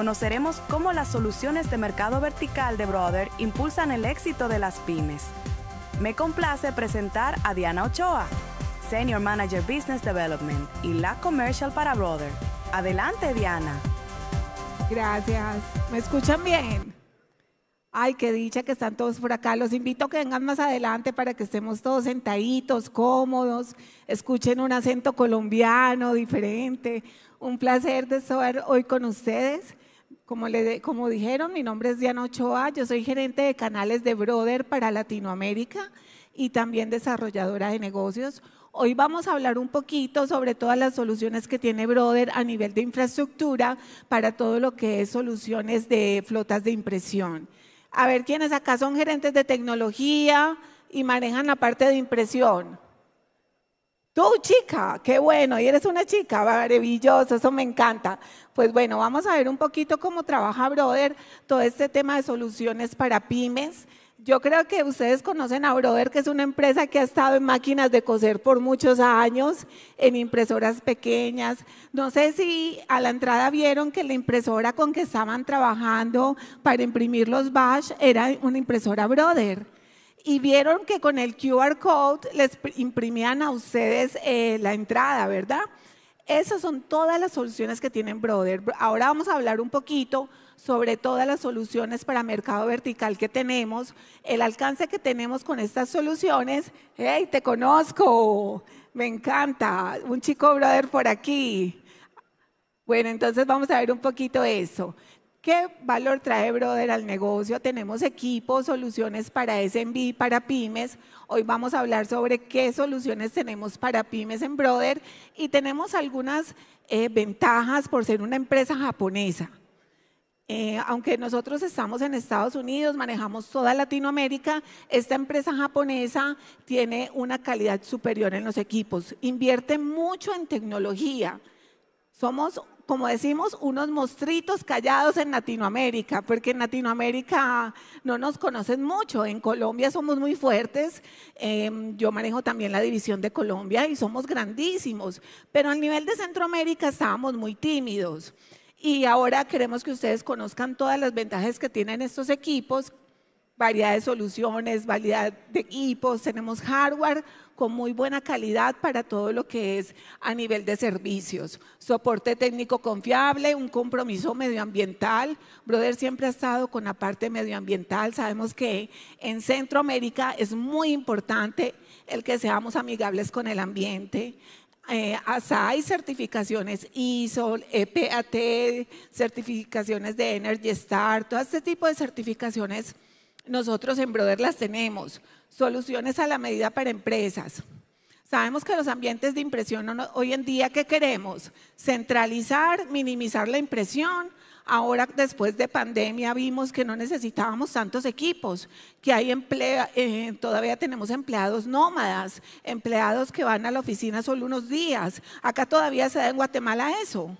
conoceremos cómo las soluciones de mercado vertical de Brother impulsan el éxito de las pymes. Me complace presentar a Diana Ochoa, Senior Manager Business Development y la Commercial para Brother. Adelante, Diana. Gracias. ¿Me escuchan bien? Ay, qué dicha que están todos por acá. Los invito a que vengan más adelante para que estemos todos sentaditos, cómodos, escuchen un acento colombiano diferente. Un placer de estar hoy con ustedes. Como, dijeron, mi nombre es Diana Ochoa, yo soy gerente de canales de Brother para Latinoamérica y también desarrolladora de negocios. Hoy vamos a hablar un poquito sobre todas las soluciones que tiene Brother a nivel de infraestructura para todo lo que es soluciones de flotas de impresión. A ver, ¿quiénes acá son gerentes de tecnología y manejan la parte de impresión? Tú, chica, qué bueno, y eres una chica, maravillosa, eso me encanta. Pues bueno, vamos a ver un poquito cómo trabaja Brother todo este tema de soluciones para pymes. Yo creo que ustedes conocen a Brother, que es una empresa que ha estado en máquinas de coser por muchos años, en impresoras pequeñas. No sé si a la entrada vieron que la impresora con que estaban trabajando para imprimir los bash era una impresora Brother y vieron que con el QR code les imprimían a ustedes eh, la entrada, ¿verdad? Esas son todas las soluciones que tienen Brother. Ahora vamos a hablar un poquito sobre todas las soluciones para mercado vertical que tenemos, el alcance que tenemos con estas soluciones. ¡Hey, te conozco! Me encanta. Un chico Brother por aquí. Bueno, entonces vamos a ver un poquito eso. ¿Qué valor trae, brother, al negocio? Tenemos equipos, soluciones para SMB, para pymes. Hoy vamos a hablar sobre qué soluciones tenemos para pymes en Brother y tenemos algunas eh, ventajas por ser una empresa japonesa. Eh, aunque nosotros estamos en Estados Unidos, manejamos toda Latinoamérica, esta empresa japonesa tiene una calidad superior en los equipos, invierte mucho en tecnología. Somos como decimos, unos mostritos callados en Latinoamérica, porque en Latinoamérica no nos conocen mucho. En Colombia somos muy fuertes. Em, yo manejo también la división de Colombia y somos grandísimos. Pero al nivel de Centroamérica estábamos muy tímidos. Y ahora queremos que ustedes conozcan todas las ventajas que tienen estos equipos, variedad de soluciones, variedad de equipos, tenemos hardware, con muy buena calidad para todo lo que es a nivel de servicios. Soporte técnico confiable, un compromiso medioambiental. Brother siempre ha estado con la parte medioambiental. Sabemos que en Centroamérica es muy importante el que seamos amigables con el ambiente. Eh, hasta hay certificaciones ISO, EPAT, certificaciones de Energy Star, todo este tipo de certificaciones nosotros en Brother las tenemos soluciones a la medida para empresas. Sabemos que los ambientes de impresión hoy en día, ¿qué queremos? Centralizar, minimizar la impresión. Ahora, después de pandemia, vimos que no necesitábamos tantos equipos, que hay eh, todavía tenemos empleados nómadas, empleados que van a la oficina solo unos días. Acá todavía se da en Guatemala eso.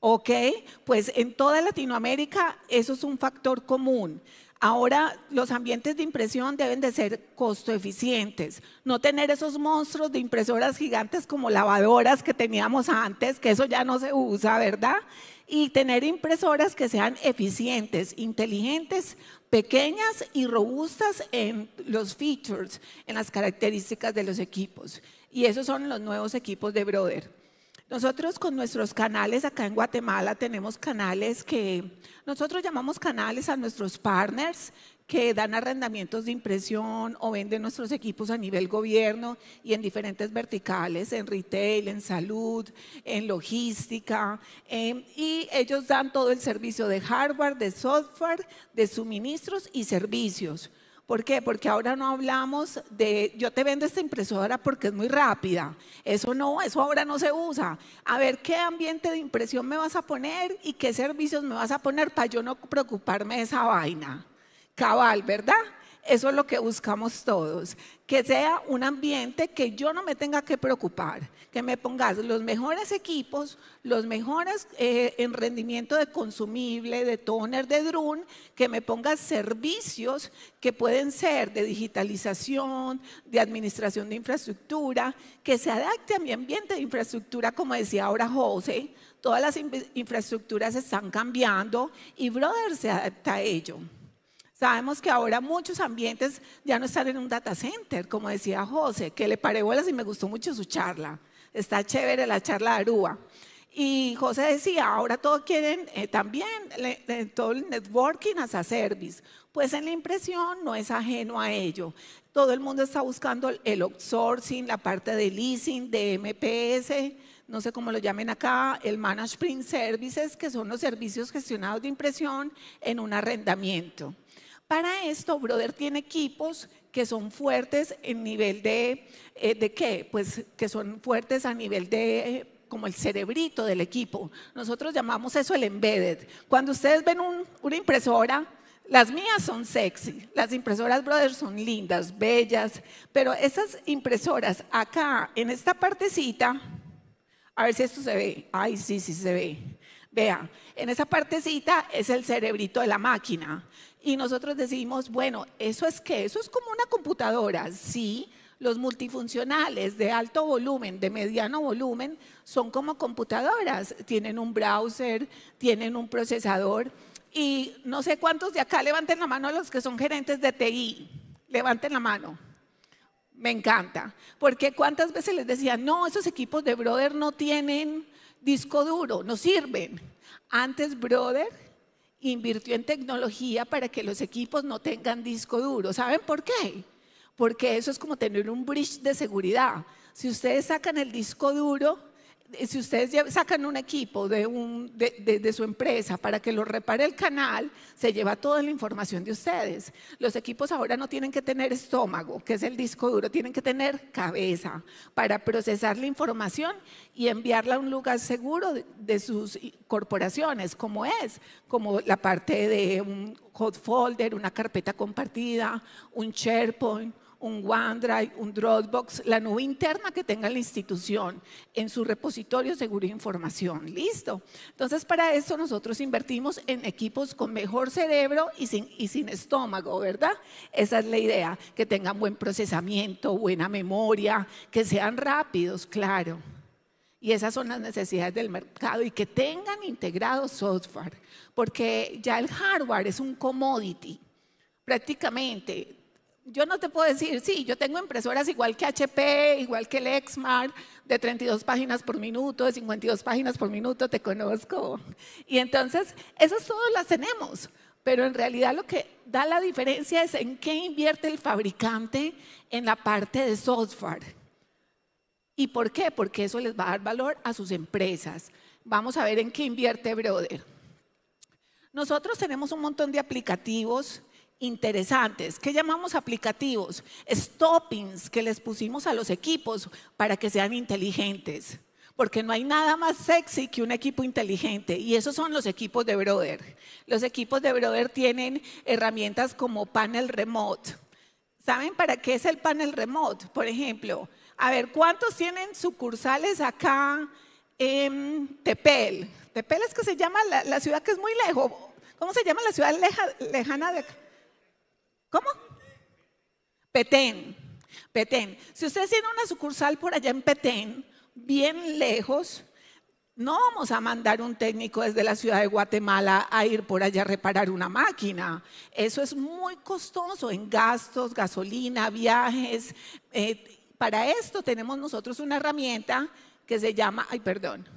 ¿Ok? Pues en toda Latinoamérica eso es un factor común. Ahora los ambientes de impresión deben de ser costo eficientes, no tener esos monstruos de impresoras gigantes como lavadoras que teníamos antes, que eso ya no se usa, ¿verdad? Y tener impresoras que sean eficientes, inteligentes, pequeñas y robustas en los features, en las características de los equipos. Y esos son los nuevos equipos de Brother. Nosotros con nuestros canales acá en Guatemala tenemos canales que nosotros llamamos canales a nuestros partners que dan arrendamientos de impresión o venden nuestros equipos a nivel gobierno y en diferentes verticales, en retail, en salud, en logística. Em, y ellos dan todo el servicio de hardware, de software, de suministros y servicios. ¿Por qué? Porque ahora no hablamos de yo te vendo esta impresora porque es muy rápida. Eso no, eso ahora no se usa. A ver qué ambiente de impresión me vas a poner y qué servicios me vas a poner para yo no preocuparme de esa vaina. Cabal, ¿verdad? Eso es lo que buscamos todos, que sea un ambiente que yo no me tenga que preocupar, que me pongas los mejores equipos, los mejores eh, en rendimiento de consumible, de toner, de drone, que me pongas servicios que pueden ser de digitalización, de administración de infraestructura, que se adapte a mi ambiente de infraestructura, como decía ahora José, todas las infraestructuras están cambiando y Brother se adapta a ello. Sabemos que ahora muchos ambientes ya no están en un data center, como decía José, que le paré bolas y me gustó mucho su charla. Está chévere la charla de Aruba. Y José decía, ahora todos quieren eh, también todo el networking as a service. Pues en la impresión no es ajeno a ello. Todo el mundo está buscando el outsourcing, la parte de leasing, de MPS, no sé cómo lo llamen acá, el Managed Print Services, que son los servicios gestionados de impresión en un arrendamiento. Para esto, Brother tiene equipos que son fuertes en nivel de, eh, ¿de qué? Pues que son fuertes a nivel de, como el cerebrito del equipo. Nosotros llamamos eso el embedded. Cuando ustedes ven una impresora, las mías son sexy, las impresoras Brother son lindas, bellas, pero esas impresoras acá, en esta partecita, a ver si esto se ve. Ay, sí, sí se ve. Vea, en esa partecita es el cerebrito de la máquina. Y nosotros decimos, bueno, ¿eso es que Eso es como una computadora, sí. Los multifuncionales de alto volumen, de mediano volumen, son como computadoras. Tienen un browser, tienen un procesador. Y no sé cuántos de acá levanten la mano a los que son gerentes de TI. Levanten la mano. Me encanta. Porque cuántas veces les decía, no, esos equipos de Brother no tienen disco duro, no sirven. Antes Brother invirtió en tecnología para que los equipos no tengan disco duro. ¿Saben por qué? Porque eso es como tener un bridge de seguridad. Si ustedes sacan el disco duro, si ustedes sacan un equipo de, de, de, su empresa para que lo repare el canal, se lleva toda la información de ustedes. Los equipos ahora no tienen que tener estómago, que es el disco duro, tienen que tener cabeza para procesar la información y enviarla a un lugar seguro de, sus corporaciones, como es, como la parte de un hot folder, una carpeta compartida, un SharePoint un OneDrive, un Dropbox, la nube interna que tenga la institución en su repositorio seguro de información. Listo. Entonces, para eso nosotros invertimos en equipos con mejor cerebro y sin, y sin estómago, ¿verdad? Esa es la idea, que tengan buen procesamiento, buena memoria, que sean rápidos, claro. Y esas son las necesidades del mercado y que tengan integrado software, porque ya el hardware es un commodity prácticamente yo no te puedo decir, sí, yo tengo impresoras igual que HP, igual que Lexmark, de 32 páginas por minuto, de 52 páginas por minuto, te conozco. Y entonces, esas todas las tenemos, pero en realidad lo que da la diferencia es en qué invierte el fabricante en la parte de software. ¿Y por qué? Porque eso les va a dar valor a sus empresas. Vamos a ver en qué invierte Brother. Nosotros tenemos un montón de aplicativos interesantes, que llamamos aplicativos, stoppings que les pusimos a los equipos para que sean inteligentes, porque no hay nada más sexy que un equipo inteligente y esos son los equipos de Brother. Los equipos de Brother tienen herramientas como panel remote. ¿Saben para qué es el panel remote? Por ejemplo, a ver, ¿cuántos tienen sucursales acá en Tepel? Tepel es que se llama la, ciudad que es muy lejos. ¿Cómo se llama la ciudad lejana de acá? ¿Cómo? Petén. Petén. Si ustedes tienen una sucursal por allá en Petén, bien lejos, no vamos a mandar un técnico desde la ciudad de Guatemala a ir por allá a reparar una máquina. Eso es muy costoso en gastos, gasolina, viajes. Eh, para esto tenemos nosotros una herramienta que se llama, ay perdón,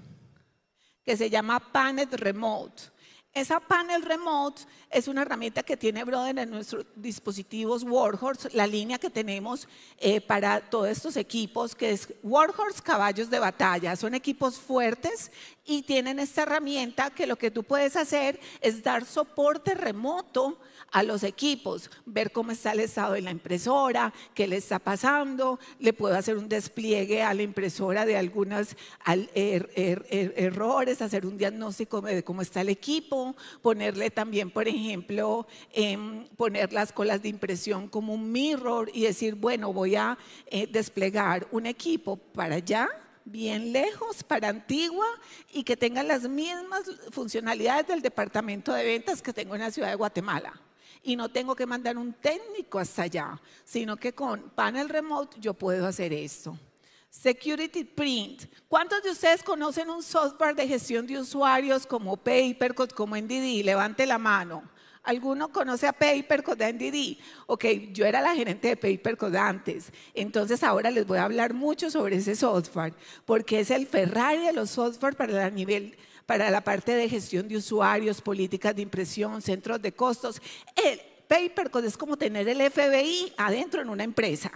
que se llama Panet Remote. Esa panel remote es una herramienta que tiene Brother en nuestros dispositivos Warhorse, la línea que tenemos eh, para todos estos equipos, que es Warhorse Caballos de Batalla. Son equipos fuertes y tienen esta herramienta que lo que tú puedes hacer es dar soporte remoto a los equipos, ver cómo está el estado de la impresora, qué le está pasando, le puedo hacer un despliegue a la impresora de algunos er, er, er, errores, hacer un diagnóstico de cómo está el equipo ponerle también, por ejemplo, em, poner las colas de impresión como un mirror y decir, bueno, voy a eh, desplegar un equipo para allá bien lejos para Antigua y que tenga las mismas funcionalidades del departamento de ventas que tengo en la ciudad de Guatemala. Y no tengo que mandar un técnico hasta allá, sino que con panel remote yo puedo hacer esto. Security Print. ¿Cuántos de ustedes conocen un software de gestión de usuarios como PaperCode, como NDD? Levante la mano. ¿Alguno conoce a PaperCode, de NDD? Ok, yo era la gerente de PaperCode antes, entonces ahora les voy a hablar mucho sobre ese software, porque es el Ferrari de los software para el nivel para la parte de gestión de usuarios, políticas de impresión, centros de costos. El PaperCode es como tener el FBI adentro en una empresa.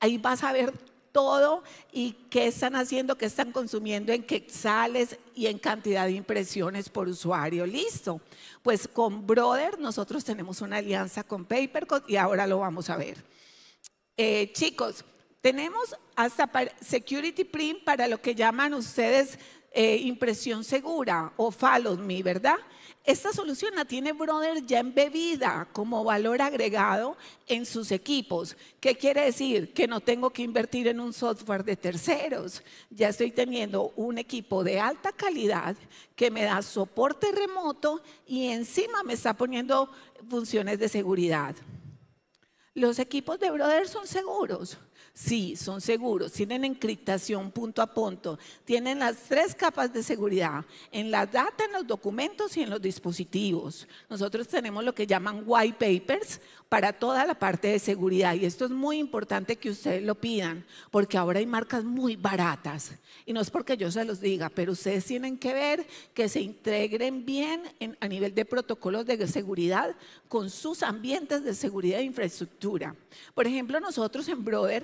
Ahí vas a ver todo y qué están haciendo, qué están consumiendo en sales y en cantidad de impresiones por usuario. Listo. Pues con Brother nosotros tenemos una alianza con Papercut y ahora lo vamos a ver. Eh, chicos, tenemos hasta security print para lo que llaman ustedes eh, impresión segura o follow me ¿verdad? Esta solución la tiene Brother ya embebida como valor agregado en sus equipos. ¿Qué quiere decir? Que no tengo que invertir en un software de terceros. Ya estoy teniendo un equipo de alta calidad que me da soporte remoto y encima me está poniendo funciones de seguridad. Los equipos de Brother son seguros Sí, son seguros, tienen encriptación punto a punto, tienen las tres capas de seguridad, en la data, en los documentos y en los dispositivos. Nosotros tenemos lo que llaman white papers para toda la parte de seguridad. Y esto es muy importante que ustedes lo pidan, porque ahora hay marcas muy baratas. Y no es porque yo se los diga, pero ustedes tienen que ver que se integren bien a nivel de protocolos de seguridad con sus ambientes de seguridad e infraestructura. Por ejemplo, nosotros en Brother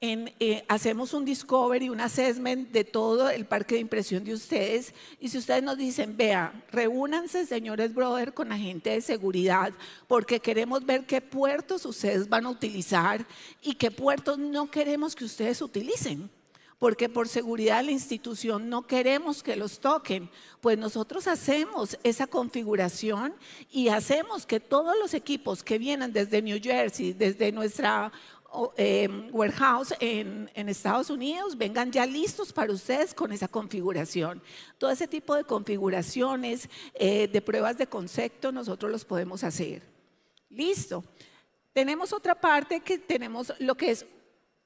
eh, hacemos un discovery, un assessment de todo el parque de impresión de ustedes. Y si ustedes nos dicen, vea, reúnanse, señores brother, con la gente de seguridad, porque queremos ver qué puertos ustedes van a utilizar y qué puertos no queremos que ustedes utilicen. Porque por seguridad de la institución no queremos que los toquen, pues nosotros hacemos esa configuración y hacemos que todos los equipos que vienen desde New Jersey, desde nuestra Em, warehouse en, Estados Unidos, vengan ya listos para ustedes con esa configuración. Todo ese tipo de configuraciones, eh, de pruebas de concepto, nosotros los podemos hacer. Listo. Tenemos otra parte que tenemos lo que es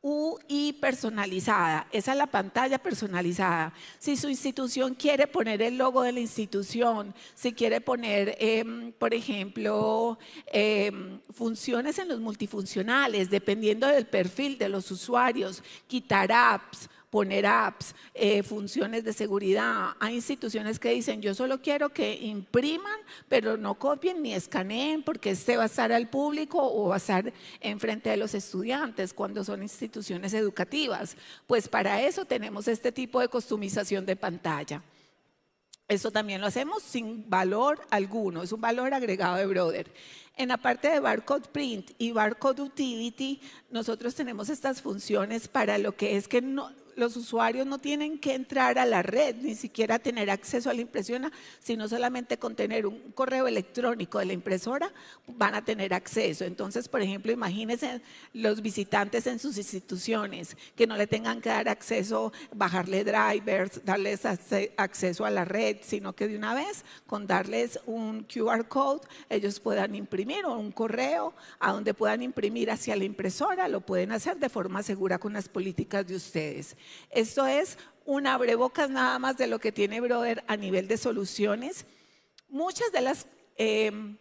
UI personalizada. Esa es la pantalla personalizada. Si su institución quiere poner el logo de la institución, si quiere poner, em, por ejemplo, em, funciones en los multifuncionales, dependiendo del perfil de los usuarios, quitar apps poner apps, eh, funciones de seguridad. Hay instituciones que dicen, yo solo quiero que impriman, pero no copien ni escaneen, porque este va a estar al público o va a estar enfrente de los estudiantes cuando son instituciones educativas. Pues para eso tenemos este tipo de customización de pantalla. Eso también lo hacemos sin valor alguno, es un valor agregado de Brother. En la parte de barcode print y barcode utility, nosotros tenemos estas funciones para lo que es que no, los usuarios no tienen que entrar a la red, ni siquiera tener acceso a la impresora, sino solamente con tener un correo electrónico de la impresora van a tener acceso. Entonces, por ejemplo, imagínense los visitantes en sus instituciones que no le tengan que dar acceso, bajarle drivers, darles acceso a la red, sino que de una vez con darles un QR code ellos puedan imprimir o un correo a donde puedan imprimir hacia la impresora, lo pueden hacer de forma segura con las políticas de ustedes. Esto es un abrebocas nada más de lo que tiene Brother a nivel de soluciones. Muchas de las em,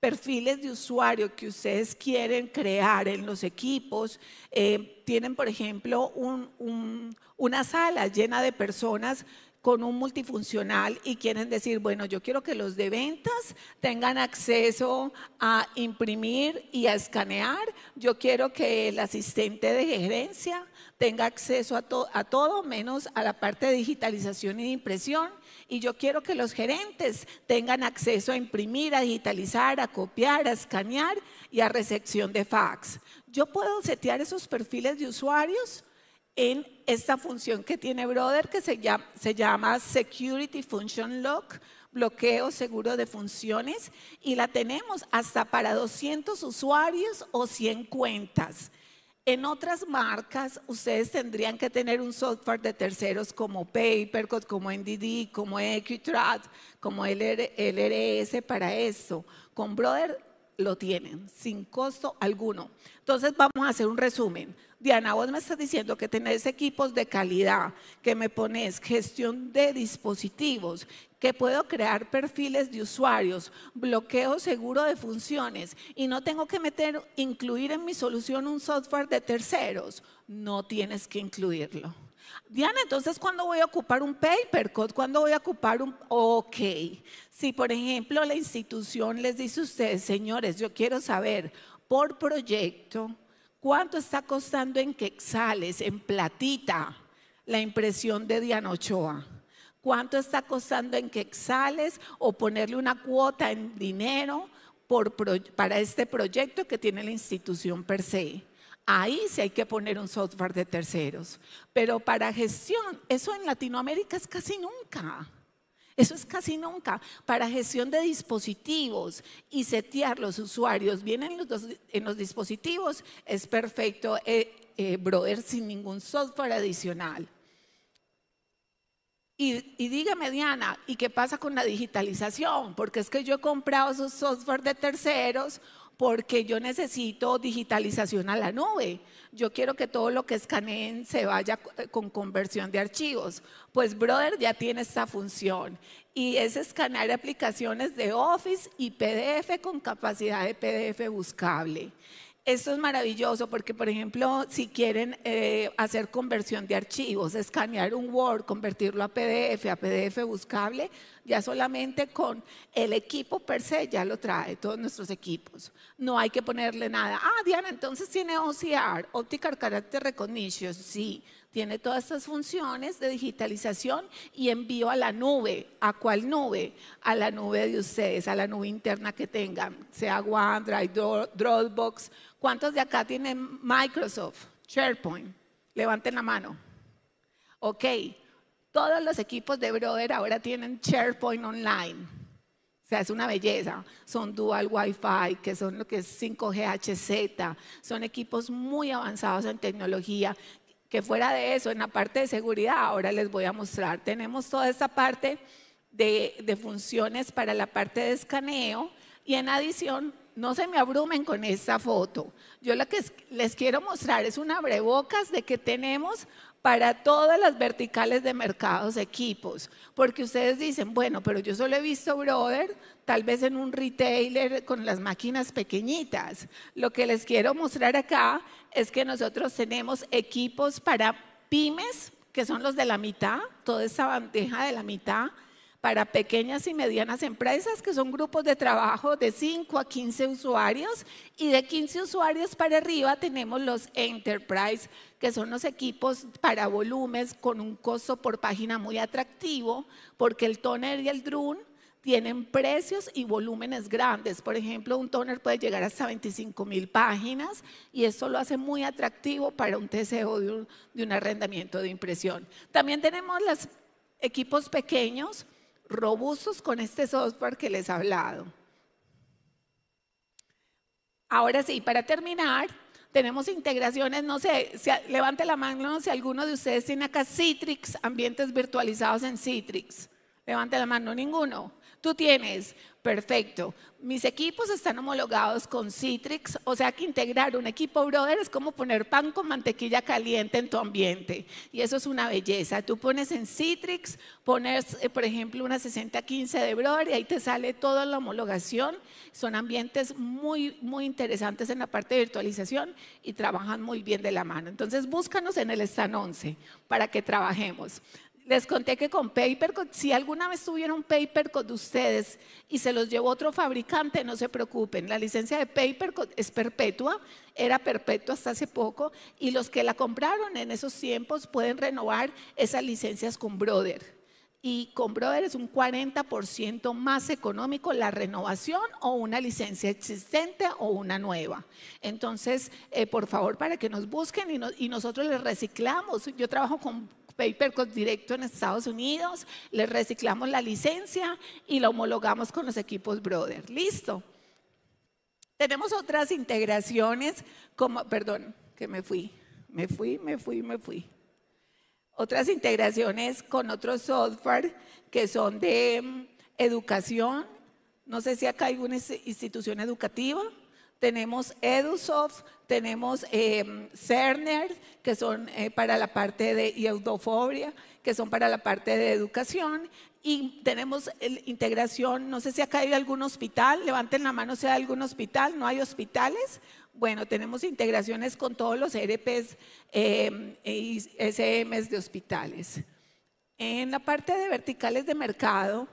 perfiles de usuario que ustedes quieren crear en los equipos. Em, tienen, por ejemplo, una sala llena de personas con un multifuncional y quieren decir, bueno, yo quiero que los de ventas tengan acceso a imprimir y a escanear, yo quiero que el asistente de gerencia tenga acceso a, a todo, menos a la parte de digitalización y impresión, y yo quiero que los gerentes tengan acceso a imprimir, a digitalizar, a copiar, a escanear y a recepción de fax. Yo puedo setear esos perfiles de usuarios en esta función que tiene Brother, que se llama, se llama Security Function Lock, bloqueo seguro de funciones, y la tenemos hasta para 200 usuarios o 100 cuentas. En otras marcas, ustedes tendrían que tener un software de terceros como Papercode, como NDD, como EquiTrad, como LRS para eso. Con Brother lo tienen, sin costo alguno. Entonces, vamos a hacer un resumen. Diana, vos me estás diciendo que tenés equipos de calidad, que me pones gestión de dispositivos, que puedo crear perfiles de usuarios, bloqueo seguro de funciones y no tengo que meter, incluir en mi solución un software de terceros. No tienes que incluirlo. Diana, entonces, ¿cuándo voy a ocupar un paper code? ¿Cuándo voy a ocupar un...? Ok. Si, por ejemplo, la institución les dice a ustedes, señores, yo quiero saber por proyecto ¿Cuánto está costando en quexales, en platita, la impresión de Diana Ochoa? ¿Cuánto está costando en quexales o ponerle una cuota en dinero para este proyecto que tiene la institución per se? Ahí sí hay que poner un software de terceros. Pero para gestión, eso en Latinoamérica es casi nunca. Eso es casi nunca. Para gestión de dispositivos y setear los usuarios, vienen en los dispositivos, es perfecto, eh, eh, brother, sin ningún software adicional. Y, y, dígame, Diana, ¿y qué pasa con la digitalización? Porque es que yo he comprado esos software de terceros porque yo necesito digitalización a la nube. Yo quiero que todo lo que escaneen se vaya eh, con conversión de archivos. Pues Brother ya tiene esta función y es escanear aplicaciones de Office y PDF con capacidad de PDF buscable. Esto es maravilloso porque, por ejemplo, si quieren eh, hacer conversión de archivos, escanear un Word, convertirlo a PDF, a PDF buscable, ya solamente con el equipo per se ya lo trae, todos nuestros equipos. No hay que ponerle nada. Ah, Diana, entonces tiene OCR, Optical Character Recognition, sí. Tiene todas estas funciones de digitalización y envío a la nube. ¿A cuál nube? A la nube de ustedes, a la nube interna que tengan, sea OneDrive, Dropbox. ¿Cuántos de acá tienen Microsoft, SharePoint? Levanten la mano. Ok, todos los equipos de Brother ahora tienen SharePoint online. O sea, es una belleza. Son dual Wi-Fi, que son lo que es 5 GHZ. Son equipos muy avanzados en tecnología que fuera de eso, en la parte de seguridad, ahora les voy a mostrar. Tenemos toda esta parte de, funciones para la parte de escaneo y en adición, no se me abrumen con esta foto. Yo lo que les quiero mostrar es un abrebocas de que tenemos para todas las verticales de mercados, equipos, porque ustedes dicen, bueno, pero yo solo he visto Brother, tal vez en un retailer con las máquinas pequeñitas. Lo que les quiero mostrar acá es que nosotros tenemos equipos para pymes, que son los de la mitad, toda esa bandeja de la mitad, para pequeñas y medianas empresas, que son grupos de trabajo de 5 a 15 usuarios, y de 15 usuarios para arriba tenemos los enterprise, que son los equipos para volúmenes con un costo por página muy atractivo, porque el toner y el drone tienen precios y volúmenes grandes. Por ejemplo, un toner puede llegar hasta 25 mil páginas y eso lo hace muy atractivo para un deseo de un, de un arrendamiento de impresión. También tenemos los equipos pequeños robustos con este software que les he hablado. Ahora sí, para terminar, tenemos integraciones, no sé, levante la mano si alguno de ustedes tiene acá Citrix, ambientes virtualizados en Citrix. Levante la mano, ninguno. Tú tienes Perfecto. Mis equipos están homologados con Citrix, o sea que integrar un equipo brother es como poner pan con mantequilla caliente en tu ambiente. Y eso es una belleza. Tú pones en Citrix, pones, eh, por ejemplo, una 6015 de brother y ahí te sale toda la homologación. Son ambientes muy, muy interesantes en la parte de virtualización y trabajan muy bien de la mano. Entonces búscanos en el Stan 11 para que trabajemos. Les conté que con paper, si alguna vez tuvieron paper de ustedes y se los llevó otro fabricante, no se preocupen. La licencia de paper es perpetua, era perpetua hasta hace poco y los que la compraron en esos tiempos pueden renovar esas licencias con Brother. Y con Brother es un 40% más económico la renovación o una licencia existente o una nueva. Entonces, eh, por favor, para que nos busquen y nosotros les reciclamos. Yo trabajo con paper directo en Estados Unidos, le reciclamos la licencia y la homologamos con los equipos Brother. Listo. Tenemos otras integraciones como, perdón, que me fui, me fui, me fui, me fui. Otras integraciones con otros software que son de mm, educación. No sé si acá hay una institución educativa. Tenemos EduSoft, tenemos eh, Cerner, que son eh, para la parte de eudofobia, que son para la parte de educación, y tenemos integración, no sé si acá hay algún hospital, levanten la mano si hay algún hospital, no hay hospitales. Bueno, tenemos integraciones con todos los ERPs y eh, e SMs de hospitales. En la parte de verticales de mercado,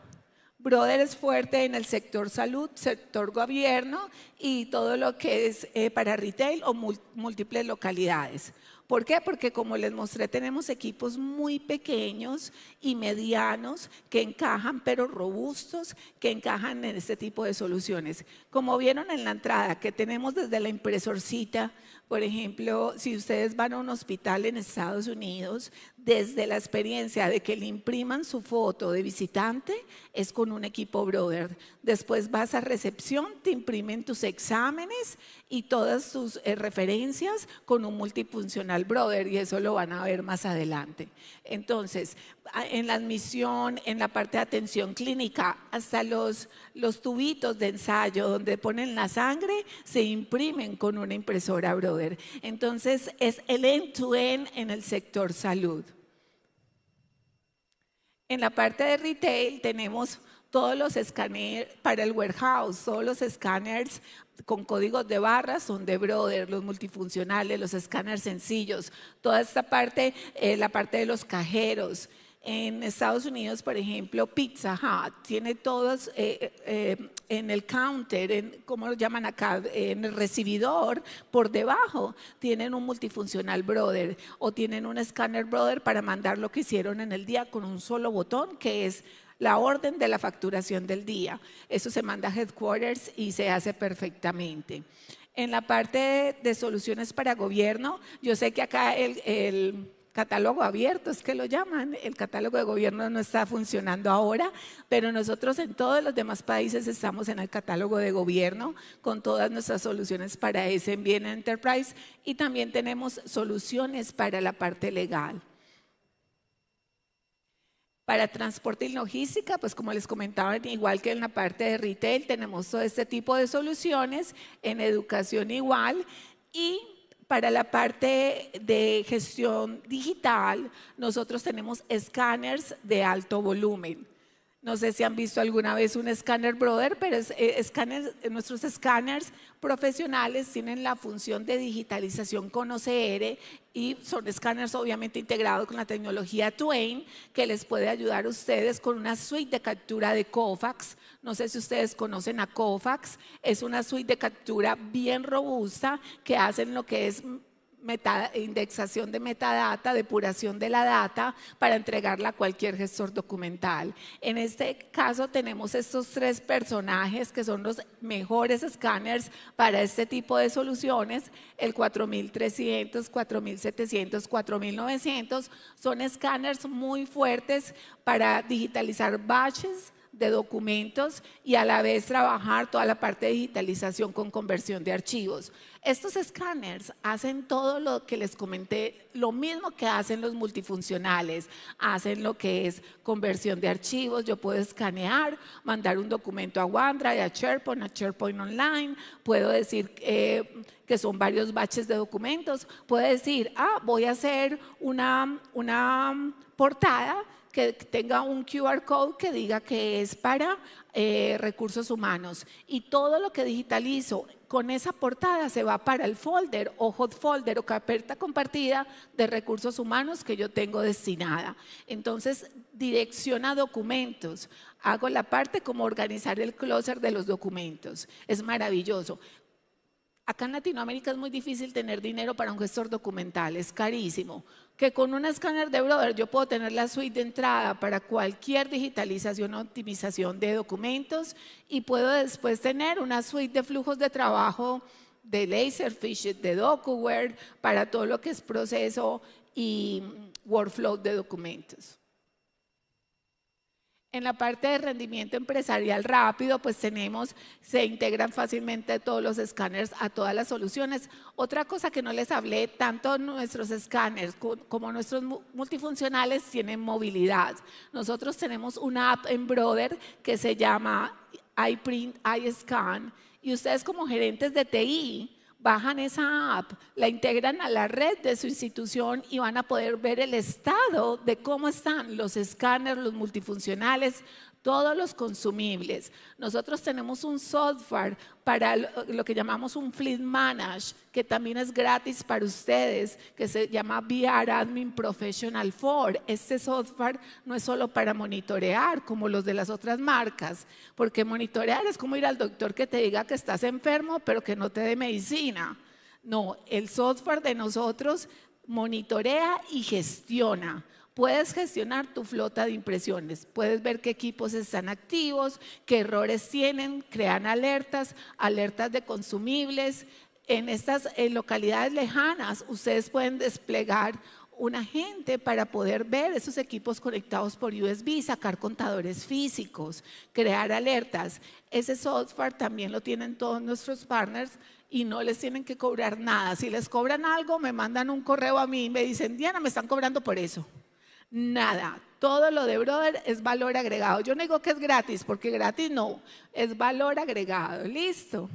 Brother es fuerte en el sector salud, sector gobierno y todo lo que es eh, para retail o múltiples localidades. ¿Por qué? Porque como les mostré, tenemos equipos muy pequeños y medianos que encajan, pero robustos, que encajan en este tipo de soluciones. Como vieron en la entrada, que tenemos desde la impresorcita, por ejemplo, si ustedes van a un hospital en Estados Unidos, desde la experiencia de que le impriman su foto de visitante, es con un equipo brother. Después vas a recepción, te imprimen tus exámenes y todas tus eh, referencias con un multifuncional al Brother y eso lo van a ver más adelante. Entonces, en la admisión, en la parte de atención clínica, hasta los, los tubitos de ensayo donde ponen la sangre se imprimen con una impresora Brother. Entonces, es el end-to-end en el sector salud. En la parte de retail tenemos todos los escáneres para el warehouse, todos los escáneres con códigos de barras, son de Brother, los multifuncionales, los escáneres sencillos, toda esta parte, eh, la parte de los cajeros. En Estados Unidos, por ejemplo, Pizza Hut tiene todos eh, eh, en el counter, en, ¿cómo lo llaman acá? En el recibidor, por debajo, tienen un multifuncional brother o tienen un escáner brother para mandar lo que hicieron en el día con un solo botón, que es la orden de la facturación del día. Eso se manda a headquarters y se hace perfectamente. En la parte de soluciones para gobierno, yo sé que acá el, catálogo abierto, es que lo llaman. El catálogo de gobierno no está funcionando ahora, pero nosotros en todos los demás países estamos en el catálogo de gobierno con todas nuestras soluciones para ese bien enterprise y también tenemos soluciones para la parte legal. Para transporte y logística, pues como les comentaba, igual que en la parte de retail, tenemos todo este tipo de soluciones, en educación igual, y para la parte de gestión digital, nosotros tenemos escáneres de alto volumen. No sé si han visto alguna vez un scanner brother, pero eh, eh, nuestros escáneres profesionales tienen la función de digitalización con OCR y son escáneres obviamente integrados con la tecnología Twain que les puede ayudar a ustedes con una suite de captura de Cofax. No sé si ustedes conocen a Cofax, es una suite de captura bien robusta que hacen lo que es meta, indexación de metadata, depuración de la data para entregarla a cualquier gestor documental. En este caso tenemos estos tres personajes que son los mejores escáneres para este tipo de soluciones, el 4300, 4700, 4900, son escáneres muy fuertes para digitalizar batches de documentos y a la vez trabajar toda la parte de digitalización con conversión de archivos. Estos escáneres hacen todo lo que les comenté, lo mismo que hacen los multifuncionales, hacen lo que es conversión de archivos, yo puedo escanear, mandar un documento a OneDrive, a SharePoint, a SharePoint Online, puedo decir eh, que son varios baches de documentos, puedo decir, ah, voy a hacer una, una portada que tenga un QR code que diga que es para eh, recursos humanos. Y todo lo que digitalizo con esa portada se va para el folder o hot folder o carpeta compartida de recursos humanos que yo tengo destinada. Entonces, direcciona documentos. Hago la parte como organizar el closer de los documentos. Es maravilloso. Acá en Latinoamérica es muy difícil tener dinero para un gestor documental, es carísimo que con un escáner de Brother yo puedo tener la suite de entrada para cualquier digitalización o optimización de documentos y puedo después tener una suite de flujos de trabajo de Laserfish, de DocuWare, para todo lo que es proceso y workflow de documentos. En la parte de rendimiento empresarial rápido, pues tenemos, se integran fácilmente todos los escáneres a todas las soluciones. Otra cosa que no les hablé, tanto nuestros escáneres como nuestros multifuncionales tienen movilidad. Nosotros tenemos una app en Brother que se llama iPrint, iScan, y ustedes como gerentes de TI bajan esa app, la integran a la red de su institución y van a poder ver el estado de cómo están los escáneres, los multifuncionales, todos los consumibles. Nosotros tenemos un software para lo que llamamos un fleet manage, que también es gratis para ustedes, que se llama VR Admin Professional 4. Este software no es solo para monitorear como los de las otras marcas, porque monitorear es como ir al doctor que te diga que estás enfermo, pero que no te dé medicina. No, el software de nosotros monitorea y gestiona Puedes gestionar tu flota de impresiones, puedes ver qué equipos están activos, qué errores tienen, crean alertas, alertas de consumibles. En estas localidades lejanas, ustedes pueden desplegar un agente para poder ver esos equipos conectados por USB, sacar contadores físicos, crear alertas. Ese software también lo tienen todos nuestros partners y no les tienen que cobrar nada. Si les cobran algo, me mandan un correo a mí y me dicen, Diana, me están cobrando por eso. Nada. Todo lo de brother es valor agregado. Yo no digo que es gratis, porque gratis no, es valor agregado. Listo.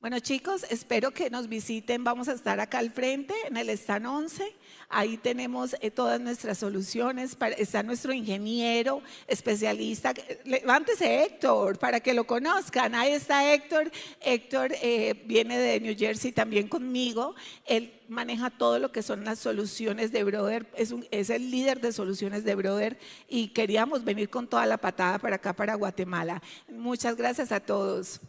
Bueno chicos, espero que nos visiten. Vamos a estar acá al frente en el stand 11. Ahí tenemos eh, todas nuestras soluciones. está nuestro ingeniero especialista. Levántese Héctor para que lo conozcan. Ahí está Héctor. Héctor eh, viene de New Jersey también conmigo. Él maneja todo lo que son las soluciones de Brother. Es, un, es el líder de soluciones de Brother y queríamos venir con toda la patada para acá, para Guatemala. Muchas gracias a todos.